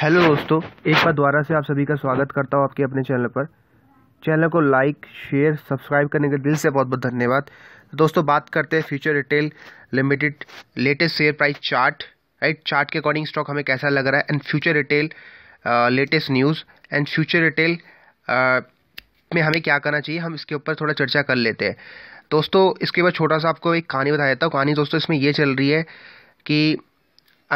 hello दोस्तों एक बार दोबारा से आप सभी का स्वागत करता हूँ आपके अपने चैनल पर चैनल को लाइक शेयर सब्सक्राइब करने के दिल से बहुत बहुत धन्यवाद दोस्तों बात करते हैं Future Retail Limited latest share price chart right chart के अकॉर्डिंग स्टॉक हमें कैसा लग रहा है and Future Retail latest news and Future Retail में हमें क्या करना चाहिए हम इसके ऊपर थोड़ा चर्चा कर लेते हैं दोस्तों इसके बाद छोटा सा आपको एक कहानी बता देता हूँ कहानी दोस्तों इसमें यह चल रही है कि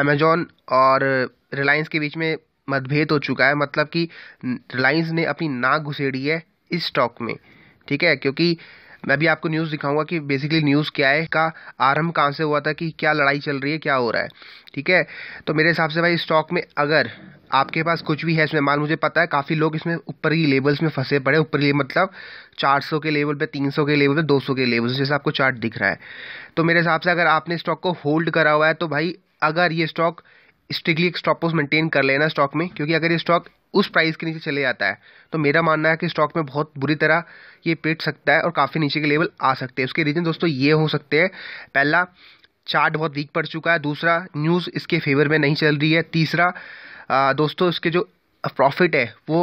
अमेजोन और रिलायंस के बीच में मतभेद हो चुका है मतलब कि रिलायंस ने अपनी नाक घुसेड़ी है इस स्टॉक में ठीक है क्योंकि मैं भी आपको न्यूज़ दिखाऊंगा कि बेसिकली न्यूज़ क्या है का आरंभ कहाँ से हुआ था कि क्या लड़ाई चल रही है क्या हो रहा है ठीक है तो मेरे हिसाब से भाई स्टॉक में अगर आपके पास कुछ भी है इसमें माल मुझे पता है काफ़ी लोग इसमें ऊपर की लेवल्स में फंसे पड़े ऊपर की मतलब 400 के लेवल पे 300 के लेवल पे 200 के लेवल जैसे आपको चार्ट दिख रहा है तो मेरे हिसाब से अगर आपने स्टॉक को होल्ड करा हुआ है तो भाई अगर ये स्टॉक स्ट्रिक्टली एक स्टॉप लॉस मेंटेन कर लेना स्टॉक में क्योंकि अगर ये स्टॉक उस प्राइस के नीचे चले जाता है तो मेरा मानना है कि स्टॉक में बहुत बुरी तरह ये पेट सकता है और काफ़ी नीचे के लेवल आ सकते हैं उसके रीज़न दोस्तों ये हो सकते हैं पहला चार्ट बहुत वीक पड़ चुका है दूसरा न्यूज़ इसके फेवर में नहीं चल रही है तीसरा आ, दोस्तों इसके जो प्रॉफिट है वो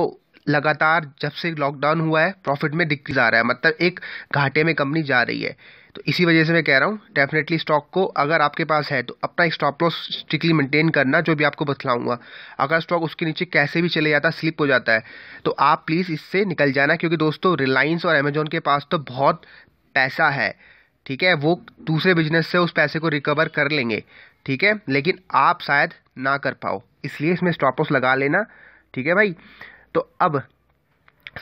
लगातार जब से लॉकडाउन हुआ है प्रॉफिट में डिक्रीज आ रहा है मतलब एक घाटे में कंपनी जा रही है तो इसी वजह से मैं कह रहा हूँ डेफिनेटली स्टॉक को अगर आपके पास है तो अपना स्टॉप लॉस स्ट्रिकली मेंटेन करना जो भी आपको बतलाऊंगा अगर स्टॉक उसके नीचे कैसे भी चले जाता स्लिप हो जाता है तो आप प्लीज़ इससे निकल जाना क्योंकि दोस्तों रिलायंस और अमेजोन के पास तो बहुत पैसा है ठीक है वो दूसरे बिजनेस से उस पैसे को रिकवर कर लेंगे ठीक है लेकिन आप शायद ना कर पाओ इसलिए इसमें स्टॉप लॉस लगा लेना ठीक है भाई तो अब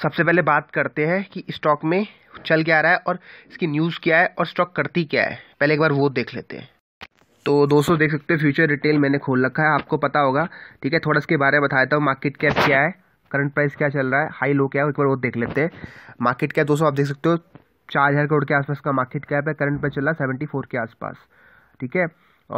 सबसे पहले बात करते हैं कि स्टॉक में चल क्या आ रहा है और इसकी न्यूज़ क्या है और स्टॉक करती क्या है पहले एक बार वो देख लेते हैं तो दोस्तों देख सकते हो फ्यूचर रिटेल मैंने खोल रखा है आपको पता होगा ठीक है थोड़ा इसके बारे में बताया था मार्केट कैप क्या है करंट प्राइस क्या चल रहा है हाई लो क्या है एक बार वो देख लेते हैं मार्केट कैप दोस्तों आप देख सकते हो चार हज़ार करोड़ के आसपास का मार्केट कैप है करंट प्राइस चल रहा है सेवेंटी फोर के आसपास ठीक है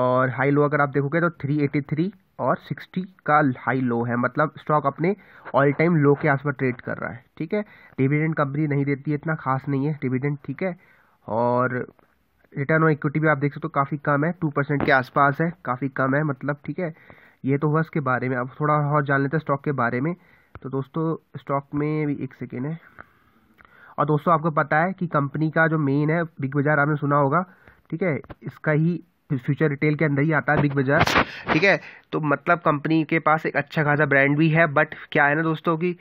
और हाई लो अगर आप देखोगे तो थ्री एटी थ्री और सिक्सटी का हाई लो है मतलब स्टॉक अपने ऑल टाइम लो के आसपास ट्रेड कर रहा है ठीक है डिविडेंड कंपनी नहीं देती है इतना खास नहीं है डिविडेंड ठीक है और रिटर्न ऑन इक्विटी भी आप देख सकते हो काफ़ी कम है टू परसेंट के आसपास है काफ़ी कम है मतलब ठीक है ये तो हुआ इसके बारे में अब थोड़ा और जान लेते हैं स्टॉक के बारे में तो दोस्तों स्टॉक में भी एक सेकेंड है और दोस्तों आपको पता है कि कंपनी का जो मेन है बिग बाज़ार आपने सुना होगा ठीक है इसका ही फ्यूचर रिटेल के अंदर ही आता है बिग बाज़ार ठीक है तो मतलब कंपनी के पास एक अच्छा खासा ब्रांड भी है बट क्या है ना दोस्तों कि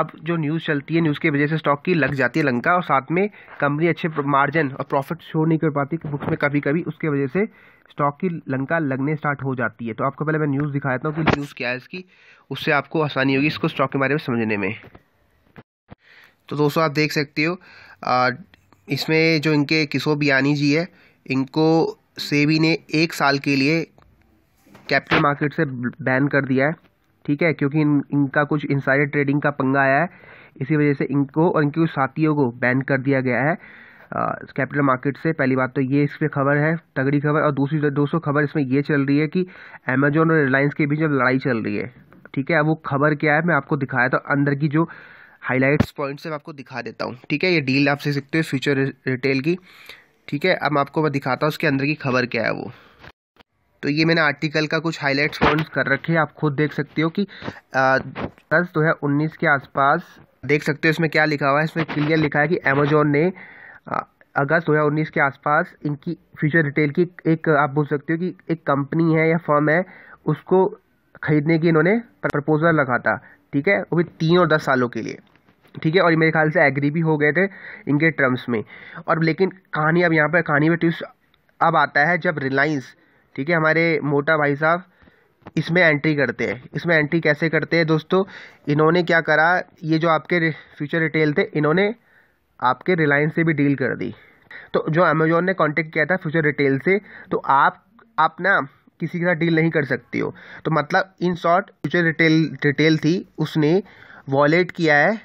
अब जो न्यूज़ चलती है न्यूज़ की वजह से स्टॉक की लग जाती है लंका और साथ में कंपनी अच्छे मार्जिन और प्रॉफिट शो नहीं कर पाती बुक्स में कभी कभी उसके वजह से स्टॉक की लंका लगने स्टार्ट हो जाती है तो आपको पहले मैं न्यूज़ दिखा देता हूँ कि न्यूज़ क्या है इसकी उससे आपको आसानी होगी इसको स्टॉक के बारे में समझने में तो दोस्तों आप देख सकते हो इसमें जो इनके किशोर बियानी जी है इनको सेबी ने एक साल के लिए कैपिटल मार्केट से बैन कर दिया है ठीक है क्योंकि इन, इनका कुछ इंसाइडर ट्रेडिंग का पंगा आया है इसी वजह से इनको और इनके कुछ साथियों को बैन कर दिया गया है कैपिटल मार्केट से पहली बात तो ये इस पर खबर है तगड़ी खबर और दूसरी दोस्तों खबर इसमें ये चल रही है कि अमेजोन और रिलायंस के बीच अब लड़ाई चल रही है ठीक है अब वो खबर क्या है मैं आपको दिखाया था अंदर की जो हाईलाइट्स पॉइंट्स है मैं आपको दिखा देता हूँ ठीक है ये डील आप सीख सकते हो फ्यूचर रिटेल की ठीक है अब आपको मैं दिखाता हूँ उसके अंदर की खबर क्या है वो तो ये मैंने आर्टिकल का कुछ हाईलाइट्स पॉइंट्स कर रखे हैं आप खुद देख सकते हो कि दस दो हज़ार उन्नीस के आसपास देख सकते हो इसमें क्या लिखा हुआ है इसमें क्लियर लिखा है कि अमेजोन ने अगस्त दो हज़ार उन्नीस के आसपास इनकी फ्यूचर रिटेल की एक आप बोल सकते हो कि एक कंपनी है या फर्म है उसको खरीदने की इन्होंने प्रपोजल रखा था ठीक है वो भी तीन और दस सालों के लिए ठीक है और मेरे ख्याल से एग्री भी हो गए थे इनके टर्म्स में और लेकिन कहानी अब यहाँ पर कहानी में ट्विस्ट अब आता है जब रिलायंस ठीक है हमारे मोटा भाई साहब इसमें एंट्री करते हैं इसमें एंट्री कैसे करते हैं दोस्तों इन्होंने क्या करा ये जो आपके फ्यूचर रिटेल थे इन्होंने आपके रिलायंस से भी डील कर दी तो जो अमेजोन ने कांटेक्ट किया था फ्यूचर रिटेल से तो आप आप ना किसी के साथ डील नहीं कर सकती हो तो मतलब in short Future Retail Retail थी उसने वॉलेट किया है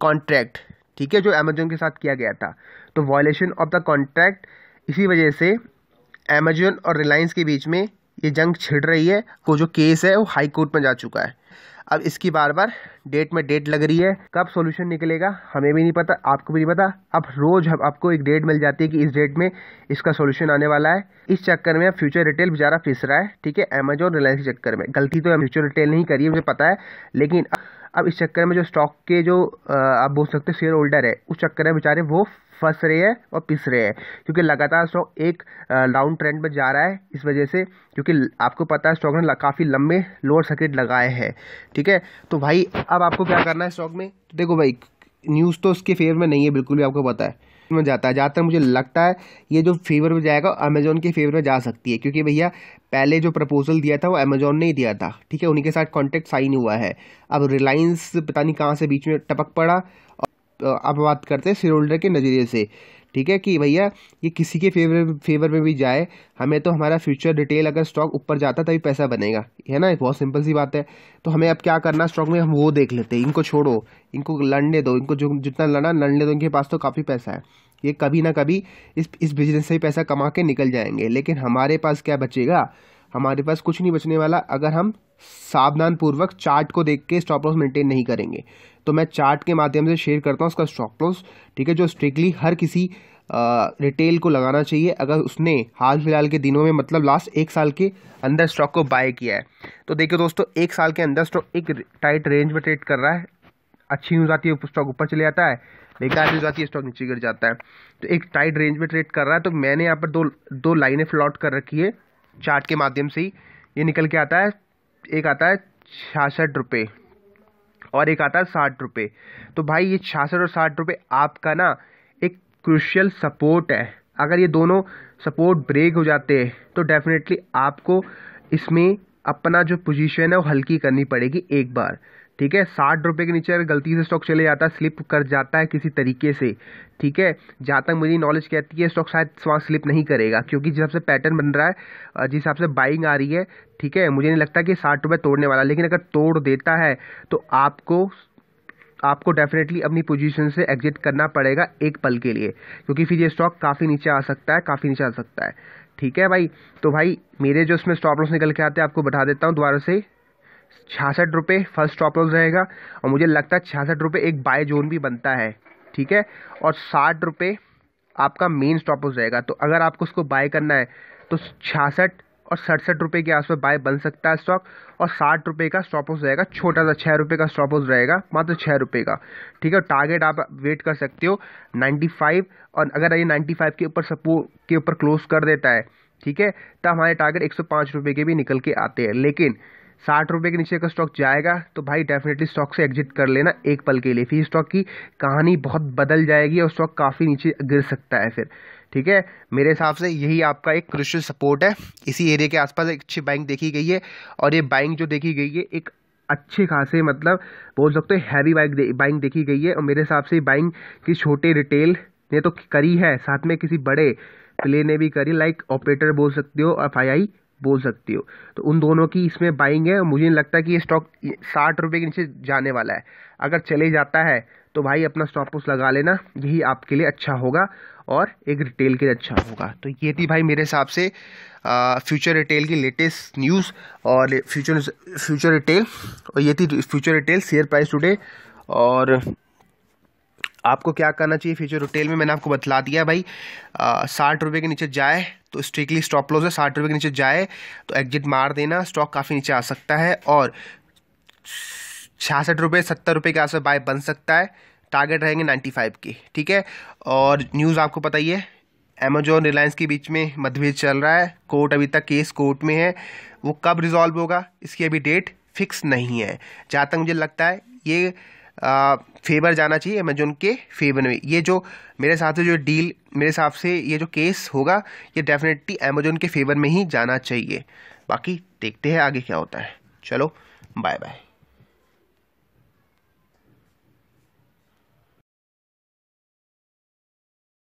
कॉन्ट्रैक्ट ठीक है जो अमेजोन के साथ किया गया था तो वॉयलेशन ऑफ द कॉन्ट्रैक्ट इसी वजह से अमेजोन और रिलायंस के बीच में ये जंग छिड़ रही है वो जो केस है वो हाई कोर्ट में जा चुका है अब इसकी बार बार डेट में डेट लग रही है कब सॉल्यूशन निकलेगा हमें भी नहीं पता आपको भी नहीं पता अब रोज हम आपको एक डेट मिल जाती है कि इस डेट में इसका सॉल्यूशन आने वाला है इस चक्कर में अब फ्यूचर रिटेल बेचारा फिस रहा है ठीक है अमेजोन रिलायंस के चक्कर में गलती तो फ्यूचर रिटेल नहीं करी है मुझे पता है लेकिन अब इस चक्कर में जो स्टॉक के जो आप बोल सकते शेयर होल्डर है उस चक्कर में बेचारे वो फंस रहे हैं और पिस रहे हैं क्योंकि लगातार स्टॉक एक डाउन ट्रेंड में जा रहा है इस वजह से क्योंकि आपको पता है स्टॉक ने काफ़ी लंबे लोअर सर्किट लगाए हैं ठीक है तो भाई अब आपको क्या करना है स्टॉक में तो देखो भाई न्यूज़ तो उसके फेवर में नहीं है बिल्कुल भी आपको पता है में जाता है ज़्यादातर मुझे लगता है ये जो फेवर में जाएगा अमेजोन के फेवर में जा सकती है क्योंकि भैया पहले जो प्रपोजल दिया था वो अमेजोन ने ही दिया था ठीक है उन्हीं के साथ कॉन्ट्रैक्ट साइन हुआ है अब रिलायंस पता नहीं कहाँ से बीच में टपक पड़ा अब बात करते हैं शेयर होल्डर के नज़रिए से ठीक है कि भैया ये किसी के फेवर फेवर में भी जाए हमें तो हमारा फ्यूचर रिटेल अगर स्टॉक ऊपर जाता तभी पैसा बनेगा है ना बहुत सिंपल सी बात है तो हमें अब क्या करना स्टॉक में हम वो देख लेते हैं इनको छोड़ो इनको लड़ने दो इनको जो जितना लड़ना लड़ने दो इनके पास तो काफ़ी पैसा है ये कभी ना कभी इस इस बिजनेस से ही पैसा कमा के निकल जाएंगे लेकिन हमारे पास क्या बचेगा हमारे पास कुछ नहीं बचने वाला अगर हम सावधानपूर्वक चार्ट को देख के स्टॉप लॉस मेंटेन नहीं करेंगे तो मैं चार्ट के माध्यम से शेयर करता हूँ उसका स्टॉप लॉस ठीक है जो स्ट्रिक्टली हर किसी रिटेल को लगाना चाहिए अगर उसने हाल फिलहाल के दिनों में मतलब लास्ट एक साल के अंदर स्टॉक को बाय किया है तो देखिए दोस्तों एक साल के अंदर स्टॉक एक टाइट रेंज में ट्रेड कर रहा है अच्छी न्यूज़ आती है स्टॉक ऊपर चले जाता है बेकार न्यूज़ आती है स्टॉक नीचे गिर जाता है तो एक टाइट रेंज में ट्रेड कर रहा है तो मैंने यहाँ पर दो दो लाइनें फ्लॉट कर रखी है चार्ट के माध्यम से ही ये निकल के आता है एक आता है छियासठ रुपये और एक आता है साठ रुपये तो भाई ये छियासठ और साठ रुपये आपका ना एक क्रूशियल सपोर्ट है अगर ये दोनों सपोर्ट ब्रेक हो जाते हैं तो डेफिनेटली आपको इसमें अपना जो पोजीशन है वो हल्की करनी पड़ेगी एक बार ठीक है साठ रुपये के नीचे अगर गलती से स्टॉक चले जाता है स्लिप कर जाता है किसी तरीके से ठीक है जहाँ तक मेरी नॉलेज कहती है स्टॉक शायद वहाँ स्लिप नहीं करेगा क्योंकि जिस हिसाब से पैटर्न बन रहा है जिस हिसाब से बाइंग आ रही है ठीक है मुझे नहीं लगता कि साठ रुपये तोड़ने वाला लेकिन अगर तोड़ देता है तो आपको आपको डेफिनेटली अपनी पोजीशन से एग्जिट करना पड़ेगा एक पल के लिए क्योंकि फिर ये स्टॉक काफ़ी नीचे आ सकता है काफ़ी नीचे आ सकता है ठीक है भाई तो भाई मेरे जो इसमें स्टॉप लॉस निकल के आते हैं आपको बता देता हूँ दोबारा से छियासठ रुपये फर्स्ट स्टॉप लॉस रहेगा और मुझे लगता है छियासठ रुपये एक बाय जोन भी बनता है ठीक है और साठ रुपये आपका मेन स्टॉप लॉस रहेगा तो अगर आपको उसको बाय करना है तो छियासठ और सड़सठ रुपये के आसपास बाय बन सकता है स्टॉक और साठ रुपये का स्टॉप लॉस रहेगा छोटा सा छः रुपये का स्टॉप लॉस रहेगा मात्र छः रुपये का ठीक है टारगेट आप वेट कर सकते हो फाइव और अगर ये फाइव के ऊपर सपो के ऊपर क्लोज कर देता है ठीक है तब हमारे टारगेट एक सौ के भी निकल के आते हैं लेकिन साठ रुपये के नीचे का स्टॉक जाएगा तो भाई डेफिनेटली स्टॉक से एग्जिट कर लेना एक पल के लिए फिर स्टॉक की कहानी बहुत बदल जाएगी और स्टॉक काफ़ी नीचे गिर सकता है फिर ठीक है मेरे हिसाब से यही आपका एक क्रिशल सपोर्ट है इसी एरिया के आसपास एक अच्छी बाइंग देखी गई है और ये बाइंग जो देखी गई है एक अच्छे खासे मतलब बोल सकते हो हैवी बाइक बाइंग देखी गई है और मेरे हिसाब से बाइंग की छोटे रिटेल ने तो करी है साथ में किसी बड़े प्ले ने भी करी लाइक ऑपरेटर बोल सकते हो एफ आई आई बोल सकती हो तो उन दोनों की इसमें बाइंग है और मुझे नहीं लगता कि ये स्टॉक साठ रुपये के नीचे जाने वाला है अगर चले जाता है तो भाई अपना स्टॉप लॉस लगा लेना यही आपके लिए अच्छा होगा और एक रिटेल के लिए अच्छा होगा तो ये थी भाई मेरे हिसाब से फ्यूचर रिटेल की लेटेस्ट न्यूज़ और फ्यूचर फ्यूचर रिटेल और ये थी Future Retail share price today और आपको क्या करना चाहिए फ्यूचर रिटेल में मैंने आपको बतला दिया भाई साठ रुपये के नीचे जाए तो स्ट्रिकली स्टॉप लॉस है साठ रुपये के नीचे जाए तो एग्जिट मार देना स्टॉक काफ़ी नीचे आ सकता है और छियासठ रुपये सत्तर रुपये के आसपास बाय बन सकता है टारगेट रहेंगे नाइन्टी फाइव के ठीक है और न्यूज़ आपको पता ही है अमेजोन रिलायंस के बीच में मतभेद चल रहा है कोर्ट अभी तक केस कोर्ट में है वो कब रिजॉल्व होगा इसकी अभी डेट फिक्स नहीं है जहाँ तक मुझे लगता है ये फेवर जाना चाहिए अमेजोन के फेवर में ये जो मेरे हिसाब से जो डील मेरे हिसाब से ये जो केस होगा ये डेफिनेटली अमेजोन के फेवर में ही जाना चाहिए बाकी देखते हैं आगे क्या होता है चलो बाय बाय